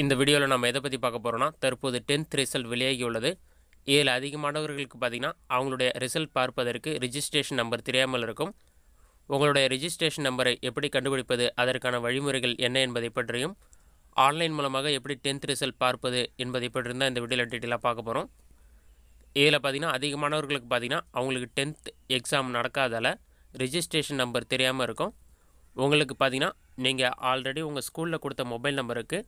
இந்த வீடியோவில் நம்ம எதை பற்றி பார்க்க போகிறோன்னா தற்போது டென்த் ரிசல்ட் வெளியாகியுள்ளது இதில் அதிகமானவர்களுக்கு பார்த்திங்கன்னா அவங்களுடைய ரிசல்ட் பார்ப்பதற்கு ரிஜிஸ்ட்ரேஷன் நம்பர் தெரியாமல் இருக்கும் உங்களுடைய ரிஜிஸ்ட்ரேஷன் நம்பரை எப்படி கண்டுபிடிப்பது அதற்கான வழிமுறைகள் என்ன என்பதை பற்றியும் ஆன்லைன் மூலமாக எப்படி டென்த் ரிசல்ட் பார்ப்பது என்பதை பற்றி தான் இந்த வீடியோவில் டீட்டெயிலாக பார்க்க போகிறோம் இதில் பார்த்திங்கன்னா அதிகமானவர்களுக்கு பார்த்திங்கன்னா அவங்களுக்கு டென்த் எக்ஸாம் நடக்காதால் ரிஜிஸ்ட்ரேஷன் நம்பர் தெரியாமல் இருக்கும் உங்களுக்கு பார்த்திங்கன்னா நீங்கள் ஆல்ரெடி உங்கள் ஸ்கூலில் கொடுத்த மொபைல் நம்பருக்கு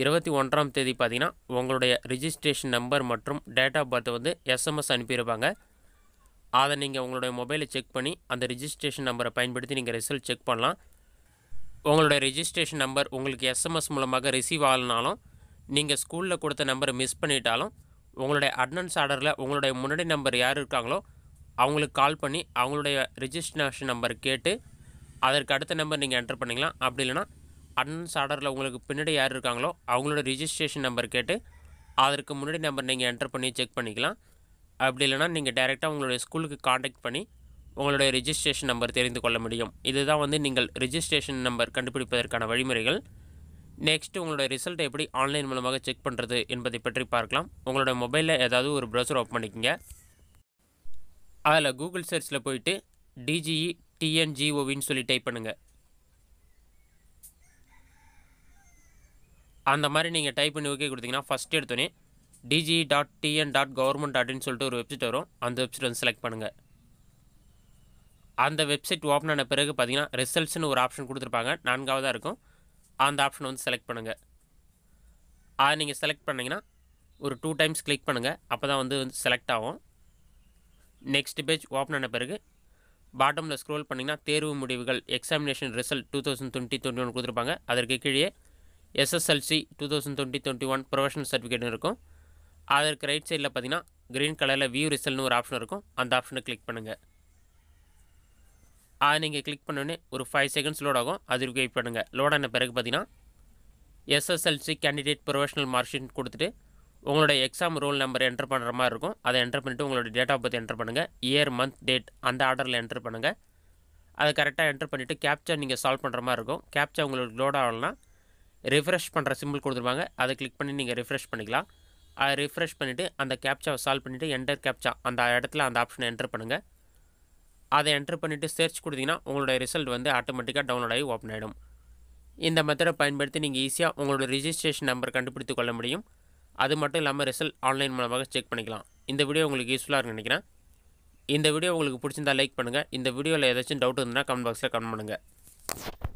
இருபத்தி ஒன்றாம் தேதி பார்த்திங்கன்னா உங்களுடைய ரிஜிஸ்ட்ரேஷன் நம்பர் மற்றும் டேட் ஆஃப் பர்த் வந்து எஸ்எம்எஸ் அனுப்பியிருப்பாங்க அதை நீங்கள் உங்களுடைய மொபைலை செக் பண்ணி அந்த ரிஜிஸ்ட்ரேஷன் நம்பரை பயன்படுத்தி நீங்கள் ரிசல்ட் செக் பண்ணலாம் உங்களுடைய ரிஜிஸ்ட்ரேஷன் நம்பர் உங்களுக்கு எஸ்எம்எஸ் மூலமாக ரிசீவ் ஆகலனாலும் நீங்கள் ஸ்கூலில் கொடுத்த நம்பரை மிஸ் பண்ணிட்டாலும் உங்களுடைய அட்னன்ஸ் ஆர்டரில் உங்களுடைய முன்னாடி நம்பர் யார் இருக்காங்களோ அவங்களுக்கு கால் பண்ணி அவங்களுடைய ரிஜிஸ்ட்ரேஷன் நம்பர் கேட்டு அதற்கு அடுத்த நம்பர் நீங்கள் என்டர் பண்ணிக்கலாம் அப்படி இல்லைனா அட்டண்டன்ஸ் ஆர்டரில் உங்களுக்கு பின்னாடி யார் இருக்காங்களோ அவங்களோட ரிஜிஸ்ட்ரேஷன் நம்பர் கேட்டு அதற்கு முன்னாடி நம்பர் நீங்கள் என்டர் பண்ணி செக் பண்ணிக்கலாம் அப்படி இல்லைனா நீங்கள் டைரெக்டாக உங்களுடைய ஸ்கூலுக்கு காண்டாக்ட் பண்ணி உங்களுடைய ரிஜிஸ்ட்ரேஷன் நம்பர் தெரிந்து கொள்ள முடியும் இதுதான் வந்து நீங்கள் ரிஜிஸ்ட்ரேஷன் நம்பர் கண்டுபிடிப்பதற்கான வழிமுறைகள் நெக்ஸ்ட்டு உங்களுடைய ரிசல்ட் எப்படி ஆன்லைன் மூலமாக செக் பண்ணுறது என்பதை பற்றி பார்க்கலாம் உங்களோட மொபைலில் ஏதாவது ஒரு ப்ரௌசர் ஓப்பன் பண்ணிக்கோங்க அதில் கூகுள் சர்ச்சில் போயிட்டு டிஜிஇ டிஎன்ஜிஓவின்னு e சொல்லி டைப் பண்ணுங்கள் அந்த மாதிரி நீங்கள் டைப் பண்ணி ஓகே கொடுத்தீங்கன்னா ஃபஸ்ட் எடுத்தோன்னே DG dot TN dot government அப்படின்னு சொல்லிட்டு ஒரு வெப்சைட் வரும் அந்த வெப்சைட் வந்து செலக்ட் பண்ணுங்கள் அந்த வெப்சைட் ஓப்பன் ஆன பிறகு பார்த்தீங்கன்னா ரிசல்ட்ஸ்னு ஒரு ஆப்ஷன் கொடுத்துருப்பாங்க நான்காவதாக இருக்கும் அந்த ஆப்ஷன் வந்து செலக்ட் பண்ணுங்கள் அதை நீங்கள் செலக்ட் பண்ணிங்கன்னா ஒரு டூ டைம்ஸ் கிளிக் பண்ணுங்கள் அப்போ தான் வந்து செலக்ட் ஆகும் நெக்ஸ்ட் பேஜ் ஓப்பன் ஆன பிறகு பாட்டமில் ஸ்க்ரோல் பண்ணிங்கன்னா தேர்வு முடிவுகள் examination result two thousand twenty twenty one கொடுத்துருப்பாங்க அதற்கு கீழே SSLC two thousand twenty twenty one professional சர்டிஃபிகேட்னு இருக்கும் அதற்கு ரைட் சைடில் பார்த்தீங்கன்னா க்ரீன் கலரில் வியூ ரிசல்ட்னு ஒரு ஆப்ஷன் இருக்கும் அந்த ஆப்ஷனை கிளிக் பண்ணுங்கள் அதை நீங்கள் கிளிக் பண்ணோடனே ஒரு ஃபைவ் செகண்ட்ஸ் லோட் ஆகும் அதுக்கு வெயிட் பண்ணுங்கள் லோட் ஆன பிறகு பார்த்தீங்கன்னா எஸ்எஸ்எல்சி கேண்டிடேட் ப்ரொஃபஷனல் மார்க்ஷீட் கொடுத்துட்டு உங்களோட எக்ஸாம் ரோல் நம்பர் என்டர் பண்ணுற மாதிரி இருக்கும் அதை என்டர் பண்ணிவிட்டு உங்களோட டேட் ஆஃப் பர்த் என்டர் பண்ணுங்கள் இயர் மந்த் டேட் அந்த ஆர்டரில் என்டர் பண்ணுங்கள் அதை கரெக்டாக என்டர் பண்ணிவிட்டு கேப்ச்சா நீங்கள் சால்வ் பண்ணுற மாதிரி இருக்கும் கேப்ச்சா உங்களுக்கு லோட் ஆகலைன்னா ரிஃப்ரெஷ் பண்ணுற சிம்பிள் கொடுத்துருவாங்க அதை கிளிக் பண்ணி நீங்கள் ரிஃப்ரெஷ் பண்ணிக்கலாம் அதை ரிஃப்ரெஷ் பண்ணிவிட்டு அந்த கேப்சாவை சால்வ் பண்ணிவிட்டு என்டர் கேப்ச்சா அந்த இடத்துல அந்த ஆப்ஷனை என்டர் பண்ணுங்கள் அதை என்டர் பண்ணிவிட்டு சர்ச் கொடுத்தீங்கன்னா உங்களோட ரிசல்ட் வந்து ஆட்டோமேட்டிக்காக டவுன்லோட் ஆகி ஓப்பன் ஆகிடும் இந்த மெத்தடை பயன்படுத்தி நீங்கள் ஈஸியாக உங்களோட ரிஜிஸ்ட்ரேஷன் நம்பர் கண்டுபிடித்து கொள்ள முடியும் அது மட்டும் இல்லாமல் ரிசல்ட் ஆன்லைன் மூலமாக செக் பண்ணிக்கலாம் இந்த வீடியோ உங்களுக்கு யூஸ்ஃபுல்லாக இருக்குன்னு நினைக்கிறேன் இந்த வீடியோ உங்களுக்கு பிடிச்சிருந்தா லைக் பண்ணுங்கள் இந்த வீடியோவில் ஏதாச்சும் டவுட் இருந்தால் கமெண்ட் பாக்ஸில் கமெண்ட் பண்ணுங்கள்